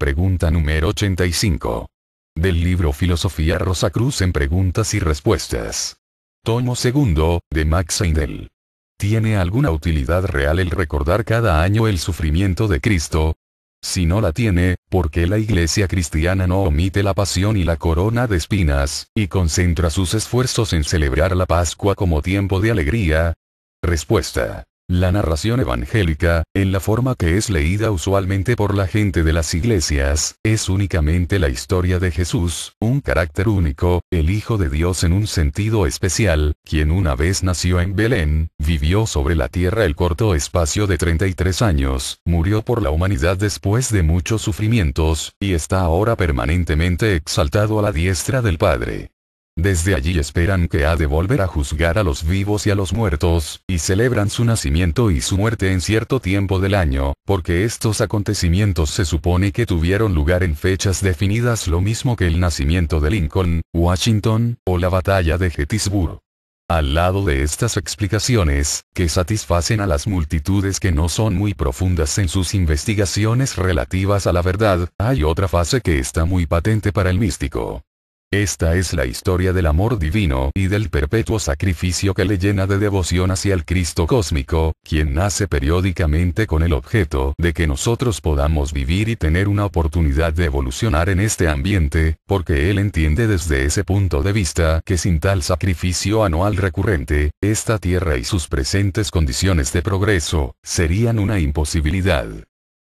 Pregunta número 85. Del libro Filosofía Rosa Cruz en Preguntas y Respuestas. Tomo segundo, de Max Heindel. ¿Tiene alguna utilidad real el recordar cada año el sufrimiento de Cristo? Si no la tiene, ¿por qué la iglesia cristiana no omite la pasión y la corona de espinas, y concentra sus esfuerzos en celebrar la Pascua como tiempo de alegría? Respuesta. La narración evangélica, en la forma que es leída usualmente por la gente de las iglesias, es únicamente la historia de Jesús, un carácter único, el Hijo de Dios en un sentido especial, quien una vez nació en Belén, vivió sobre la tierra el corto espacio de 33 años, murió por la humanidad después de muchos sufrimientos, y está ahora permanentemente exaltado a la diestra del Padre. Desde allí esperan que ha de volver a juzgar a los vivos y a los muertos, y celebran su nacimiento y su muerte en cierto tiempo del año, porque estos acontecimientos se supone que tuvieron lugar en fechas definidas lo mismo que el nacimiento de Lincoln, Washington, o la batalla de Gettysburg. Al lado de estas explicaciones, que satisfacen a las multitudes que no son muy profundas en sus investigaciones relativas a la verdad, hay otra fase que está muy patente para el místico. Esta es la historia del amor divino y del perpetuo sacrificio que le llena de devoción hacia el Cristo cósmico, quien nace periódicamente con el objeto de que nosotros podamos vivir y tener una oportunidad de evolucionar en este ambiente, porque él entiende desde ese punto de vista que sin tal sacrificio anual recurrente, esta tierra y sus presentes condiciones de progreso, serían una imposibilidad.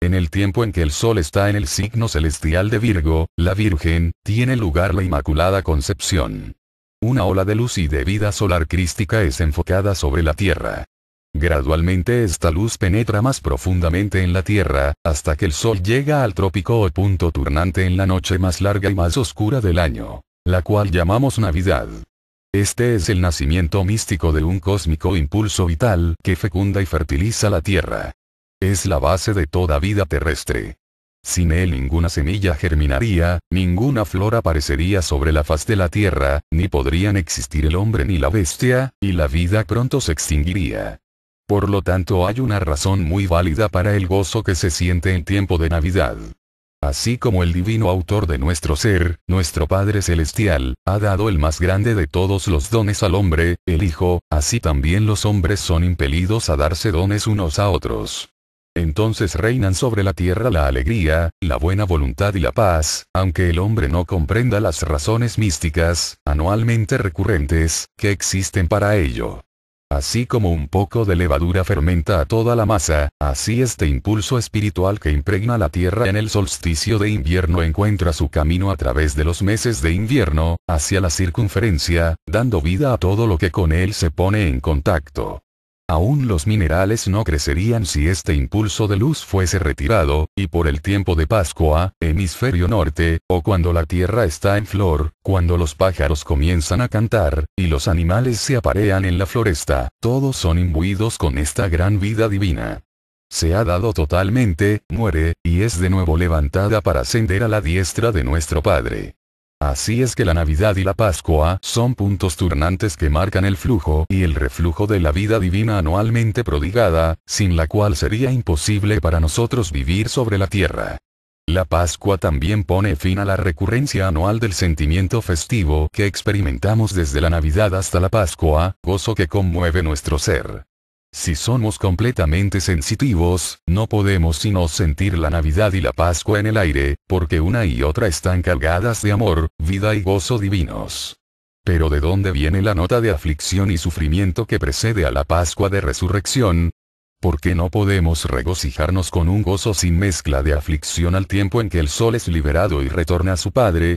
En el tiempo en que el Sol está en el signo celestial de Virgo, la Virgen, tiene lugar la Inmaculada Concepción. Una ola de luz y de vida solar crística es enfocada sobre la Tierra. Gradualmente esta luz penetra más profundamente en la Tierra, hasta que el Sol llega al trópico o punto turnante en la noche más larga y más oscura del año, la cual llamamos Navidad. Este es el nacimiento místico de un cósmico impulso vital que fecunda y fertiliza la Tierra. Es la base de toda vida terrestre. Sin él ninguna semilla germinaría, ninguna flor aparecería sobre la faz de la tierra, ni podrían existir el hombre ni la bestia, y la vida pronto se extinguiría. Por lo tanto hay una razón muy válida para el gozo que se siente en tiempo de Navidad. Así como el divino autor de nuestro ser, nuestro Padre Celestial, ha dado el más grande de todos los dones al hombre, el Hijo, así también los hombres son impelidos a darse dones unos a otros. Entonces reinan sobre la tierra la alegría, la buena voluntad y la paz, aunque el hombre no comprenda las razones místicas, anualmente recurrentes, que existen para ello. Así como un poco de levadura fermenta a toda la masa, así este impulso espiritual que impregna la tierra en el solsticio de invierno encuentra su camino a través de los meses de invierno, hacia la circunferencia, dando vida a todo lo que con él se pone en contacto. Aún los minerales no crecerían si este impulso de luz fuese retirado, y por el tiempo de Pascua, hemisferio norte, o cuando la tierra está en flor, cuando los pájaros comienzan a cantar, y los animales se aparean en la floresta, todos son imbuidos con esta gran vida divina. Se ha dado totalmente, muere, y es de nuevo levantada para ascender a la diestra de nuestro Padre. Así es que la Navidad y la Pascua son puntos turnantes que marcan el flujo y el reflujo de la vida divina anualmente prodigada, sin la cual sería imposible para nosotros vivir sobre la tierra. La Pascua también pone fin a la recurrencia anual del sentimiento festivo que experimentamos desde la Navidad hasta la Pascua, gozo que conmueve nuestro ser. Si somos completamente sensitivos, no podemos sino sentir la Navidad y la Pascua en el aire, porque una y otra están cargadas de amor, vida y gozo divinos. Pero ¿de dónde viene la nota de aflicción y sufrimiento que precede a la Pascua de resurrección? ¿Por qué no podemos regocijarnos con un gozo sin mezcla de aflicción al tiempo en que el sol es liberado y retorna a su Padre?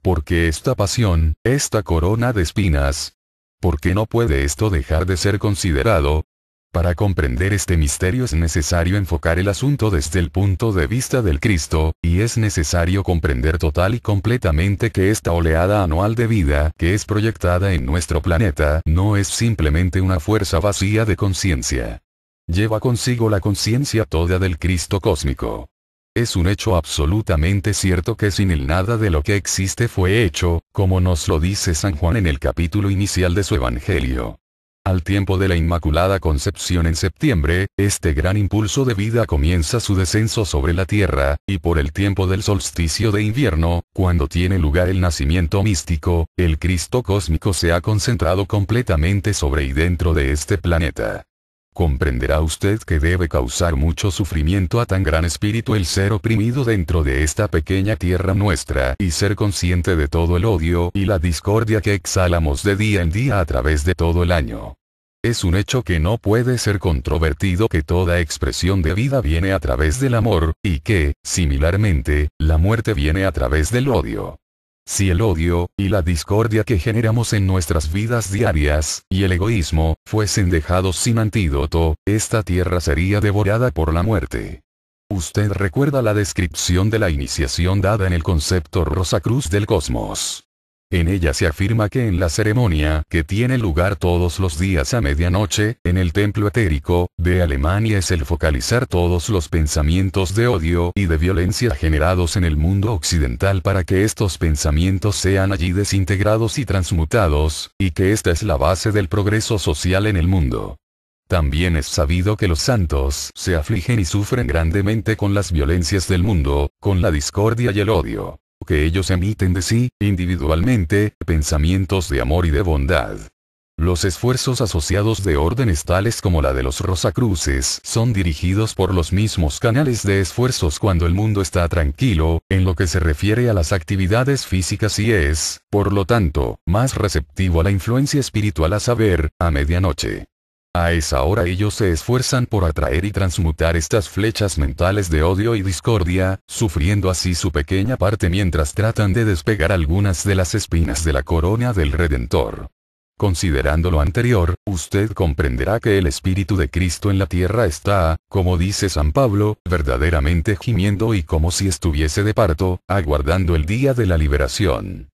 Porque esta pasión, esta corona de espinas, ¿Por qué no puede esto dejar de ser considerado, para comprender este misterio es necesario enfocar el asunto desde el punto de vista del Cristo, y es necesario comprender total y completamente que esta oleada anual de vida que es proyectada en nuestro planeta no es simplemente una fuerza vacía de conciencia. Lleva consigo la conciencia toda del Cristo cósmico. Es un hecho absolutamente cierto que sin el nada de lo que existe fue hecho, como nos lo dice San Juan en el capítulo inicial de su Evangelio. Al tiempo de la Inmaculada Concepción en septiembre, este gran impulso de vida comienza su descenso sobre la tierra, y por el tiempo del solsticio de invierno, cuando tiene lugar el nacimiento místico, el Cristo cósmico se ha concentrado completamente sobre y dentro de este planeta comprenderá usted que debe causar mucho sufrimiento a tan gran espíritu el ser oprimido dentro de esta pequeña tierra nuestra y ser consciente de todo el odio y la discordia que exhalamos de día en día a través de todo el año. Es un hecho que no puede ser controvertido que toda expresión de vida viene a través del amor, y que, similarmente, la muerte viene a través del odio. Si el odio, y la discordia que generamos en nuestras vidas diarias, y el egoísmo, fuesen dejados sin antídoto, esta tierra sería devorada por la muerte. Usted recuerda la descripción de la iniciación dada en el concepto Rosa Cruz del Cosmos. En ella se afirma que en la ceremonia, que tiene lugar todos los días a medianoche, en el templo etérico, de Alemania es el focalizar todos los pensamientos de odio y de violencia generados en el mundo occidental para que estos pensamientos sean allí desintegrados y transmutados, y que esta es la base del progreso social en el mundo. También es sabido que los santos se afligen y sufren grandemente con las violencias del mundo, con la discordia y el odio que ellos emiten de sí, individualmente, pensamientos de amor y de bondad. Los esfuerzos asociados de órdenes tales como la de los Rosacruces son dirigidos por los mismos canales de esfuerzos cuando el mundo está tranquilo, en lo que se refiere a las actividades físicas y es, por lo tanto, más receptivo a la influencia espiritual a saber, a medianoche. A esa hora ellos se esfuerzan por atraer y transmutar estas flechas mentales de odio y discordia, sufriendo así su pequeña parte mientras tratan de despegar algunas de las espinas de la corona del Redentor. Considerando lo anterior, usted comprenderá que el Espíritu de Cristo en la tierra está, como dice San Pablo, verdaderamente gimiendo y como si estuviese de parto, aguardando el día de la liberación.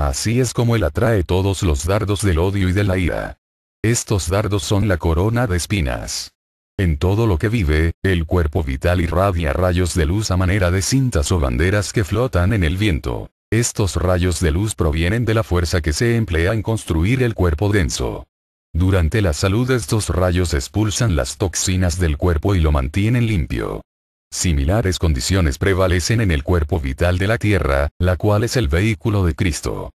Así es como él atrae todos los dardos del odio y de la ira. Estos dardos son la corona de espinas. En todo lo que vive, el cuerpo vital irradia rayos de luz a manera de cintas o banderas que flotan en el viento. Estos rayos de luz provienen de la fuerza que se emplea en construir el cuerpo denso. Durante la salud estos rayos expulsan las toxinas del cuerpo y lo mantienen limpio. Similares condiciones prevalecen en el cuerpo vital de la Tierra, la cual es el vehículo de Cristo.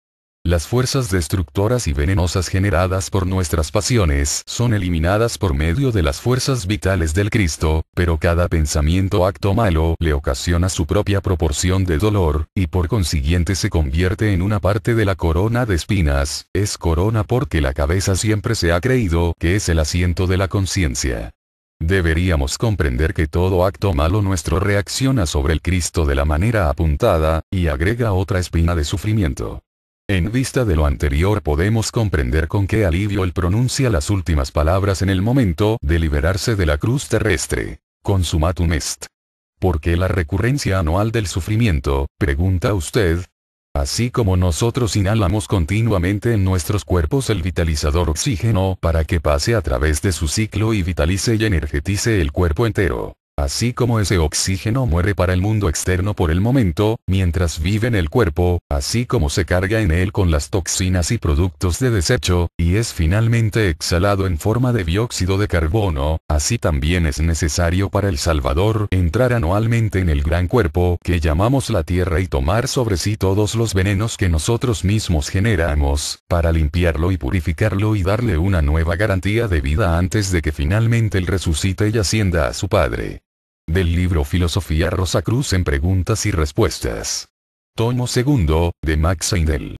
Las fuerzas destructoras y venenosas generadas por nuestras pasiones son eliminadas por medio de las fuerzas vitales del Cristo, pero cada pensamiento o acto malo le ocasiona su propia proporción de dolor, y por consiguiente se convierte en una parte de la corona de espinas, es corona porque la cabeza siempre se ha creído que es el asiento de la conciencia. Deberíamos comprender que todo acto malo nuestro reacciona sobre el Cristo de la manera apuntada, y agrega otra espina de sufrimiento. En vista de lo anterior podemos comprender con qué alivio él pronuncia las últimas palabras en el momento de liberarse de la cruz terrestre. Consumatum est. ¿Por qué la recurrencia anual del sufrimiento? Pregunta usted. Así como nosotros inhalamos continuamente en nuestros cuerpos el vitalizador oxígeno para que pase a través de su ciclo y vitalice y energetice el cuerpo entero. Así como ese oxígeno muere para el mundo externo por el momento, mientras vive en el cuerpo, así como se carga en él con las toxinas y productos de desecho, y es finalmente exhalado en forma de dióxido de carbono, así también es necesario para el Salvador entrar anualmente en el gran cuerpo que llamamos la Tierra y tomar sobre sí todos los venenos que nosotros mismos generamos, para limpiarlo y purificarlo y darle una nueva garantía de vida antes de que finalmente él resucite y ascienda a su Padre. Del libro Filosofía Rosa Cruz en preguntas y respuestas. Tomo segundo, de Max Heindel.